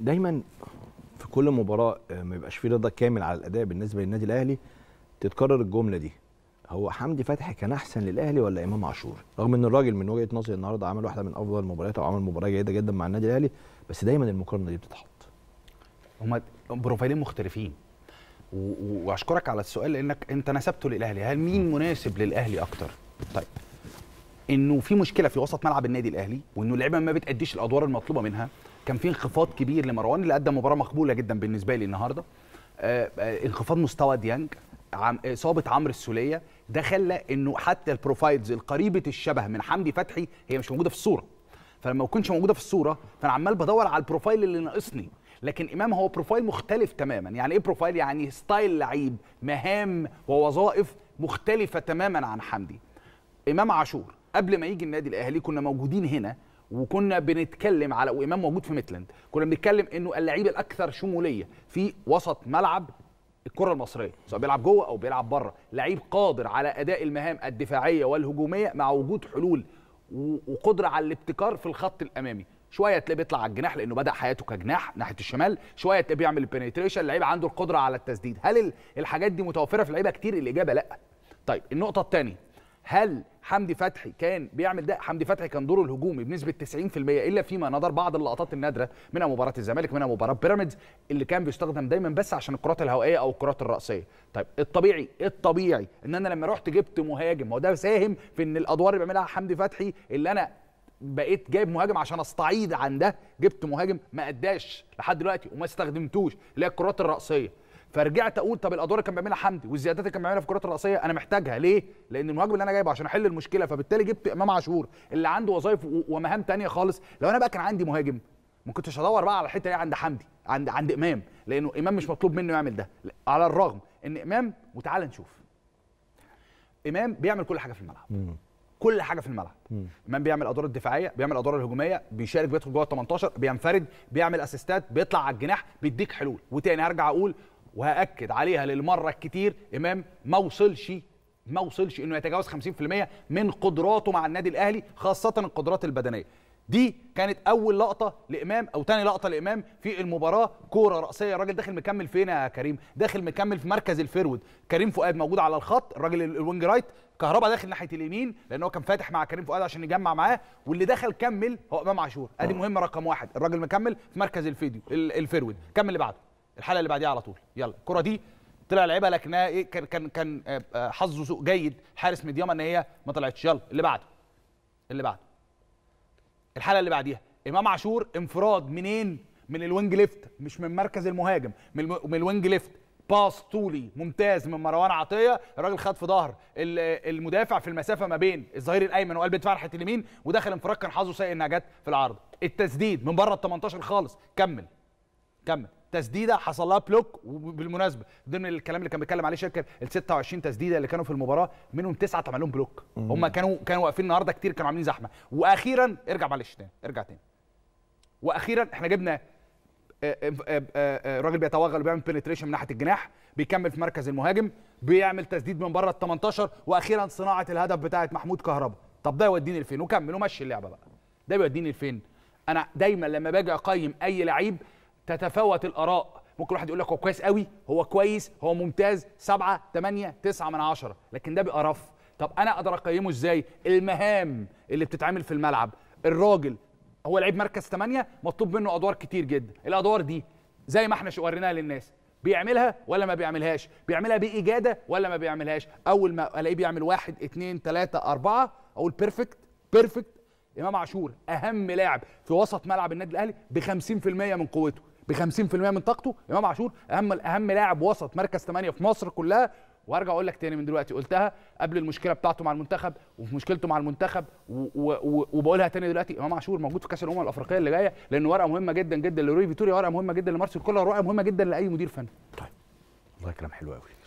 دايما في كل مباراه آه، ما يبقاش في رضا كامل على الاداء بالنسبه للنادي الاهلي تتكرر الجمله دي هو حمدي فتحي كان احسن للاهلي ولا امام عاشور رغم ان الراجل من وجهه نظري النهارده عمل واحده من افضل مبارياته وعمل مباراه جيده جدا مع النادي الاهلي بس دايما المقارنه دي بتتحط هما بروفايلين مختلفين واشكرك على السؤال لانك انت نسبته للاهلي هل مين مناسب للاهلي اكتر طيب انه في مشكله في وسط ملعب النادي الاهلي وانه اللعيبه ما بتاديش الادوار المطلوبه منها كان في انخفاض كبير لمروان اللي قدم مباراه مقبوله جدا بالنسبه لي النهارده آه، آه، انخفاض مستوى ديانج عم آه، اصابه عمرو السوليه ده خلى انه حتى البروفايلز القريبه الشبه من حمدي فتحي هي مش موجوده في الصوره فلما ما كنتش موجوده في الصوره فانا عمال بدور على البروفايل اللي ناقصني لكن امام هو بروفايل مختلف تماما يعني ايه بروفايل يعني ستايل لعيب مهام ووظائف مختلفه تماما عن حمدي امام عاشور قبل ما يجي النادي الاهلي كنا موجودين هنا وكنا بنتكلم على وامام موجود في ميتلاند كنا بنتكلم انه اللعيب الاكثر شموليه في وسط ملعب الكره المصريه سواء بيلعب جوه او بيلعب بره لعيب قادر على اداء المهام الدفاعيه والهجوميه مع وجود حلول وقدره على الابتكار في الخط الامامي شويه تلاقيه بيطلع على الجناح لانه بدا حياته كجناح ناحيه الشمال شويه تلاقيه بيعمل البنتريشن اللعيب عنده القدره على التسديد هل الحاجات دي متوفره في لعيبه كتير الاجابه لا طيب النقطه الثانيه هل حمدي فتحي كان بيعمل ده حمدي فتحي كان دوره الهجومي بنسبه 90% الا فيما نظر بعض اللقطات النادره منها مباراه الزمالك منها مباراه بيراميدز اللي كان بيستخدم دايما بس عشان الكرات الهوائيه او الكرات الراسيه طيب الطبيعي الطبيعي ان انا لما رحت جبت مهاجم هو ده ساهم في ان الادوار اللي بيعملها حمدي فتحي اللي انا بقيت جايب مهاجم عشان استعيد عن ده جبت مهاجم ما اداش لحد دلوقتي وما استخدمتوش اللي هي الكرات الراسيه فرجعت اقول طب الادوار اللي كان بيعملها حمدي والزيادات اللي كان بيعملها في الكرات الرئيسيه انا محتاجها ليه؟ لان المهاجم اللي انا جايبه عشان احل المشكله فبالتالي جبت امام عاشور اللي عنده وظائف ومهام ثانيه خالص لو انا بقى كان عندي مهاجم ما كنتش هدور بقى على الحته دي عند حمدي عند عند امام لانه امام مش مطلوب منه يعمل ده على الرغم ان امام وتعالى نشوف امام بيعمل كل حاجه في الملعب مم. كل حاجه في الملعب مم. امام بيعمل الادوار الدفاعيه بيعمل الادوار الهجوميه بيشارك بيدخل جوه ال 18 بينفرد بيعمل اسيستات بيطلع على الجناح بيديك حلول وتاني هرجع اقول وهاكد عليها للمره الكتير امام ما وصلش ما وصلش انه يتجاوز 50% من قدراته مع النادي الاهلي خاصه القدرات البدنيه دي كانت اول لقطه لامام او تاني لقطه لامام في المباراه كوره راسيه الراجل داخل مكمل فين يا كريم داخل مكمل في مركز الفيرود كريم فؤاد موجود على الخط الراجل الوينج رايت كهربا داخل ناحيه اليمين لان هو كان فاتح مع كريم فؤاد عشان يجمع معاه واللي دخل كمل هو امام عاشور ادي آه. مهمه رقم واحد الراجل مكمل في مركز الفيديو الفيرود كمل اللي بعده الحلقه اللي بعديها على طول يلا الكره دي طلع لعبها لكنها ايه كان كان كان آه، آه، حظه سوء جيد حارس مدياما ان هي ما طلعتش يلا اللي بعده اللي بعده الحلقه اللي بعديها امام عاشور انفراد منين من الوينج ليفت مش من مركز المهاجم من, الو... من الوينج ليفت باص طولي ممتاز من مروان عطيه الراجل خد في ظهر المدافع في المسافه ما بين الظهير الايمن وقلب دفاع ناحيه اليمين ودخل انفراد كان حظه سيء انها جت في العارضه التسديد من بره ال 18 خالص كمل كمل تسديده حصل لها بلوك وبالمناسبه ضمن الكلام اللي كان بيتكلم عليه شركه ال 26 تسديده اللي كانوا في المباراه منهم تسعه اتعمل لهم بلوك هم كانوا كانوا واقفين النهارده كتير كانوا عاملين زحمه واخيرا ارجع معلش تاني ارجع تاني واخيرا احنا جبنا الراجل آه، آه، آه، بيتوغل وبيعمل بنتريشن من ناحيه الجناح بيكمل في مركز المهاجم بيعمل تسديد من بره ال 18 واخيرا صناعه الهدف بتاعه محمود كهربا طب ده يوديني لفين وكمل ومشي اللعبه بقى ده بيوديني لفين انا دايما لما باجي اقيم اي لعيب تتفاوت الاراء ممكن واحد يقول لك هو كويس قوي هو كويس هو ممتاز 7 8 9 من عشرة لكن ده بيبقى رف طب انا اقدر اقيمه ازاي المهام اللي بتتعمل في الملعب الراجل هو لعيب مركز تمانية مطلوب منه ادوار كتير جدا الادوار دي زي ما احنا وريناها للناس بيعملها ولا ما بيعملهاش بيعملها باجاده ولا ما بيعملهاش اول ما الاقيه بيعمل واحد اتنين تلاته اربعه اقول بيرفكت بيرفكت امام عاشور اهم لاعب في وسط ملعب النادي الاهلي ب 50% من قوته ب 50% من طاقته امام عاشور اهم اهم لاعب وسط مركز 8 في مصر كلها وارجع اقول لك تاني من دلوقتي قلتها قبل المشكله بتاعته مع المنتخب وفي مشكلته مع المنتخب وبقولها تاني دلوقتي امام عاشور موجود في كاس الامم الافريقيه اللي جايه لان ورقه مهمه جدا جدا لروي فيتوريا ورقه مهمه جدا لمارسيل كولر ورقه مهمه جدا لاي مدير فني طيب والله كلام حلو قوي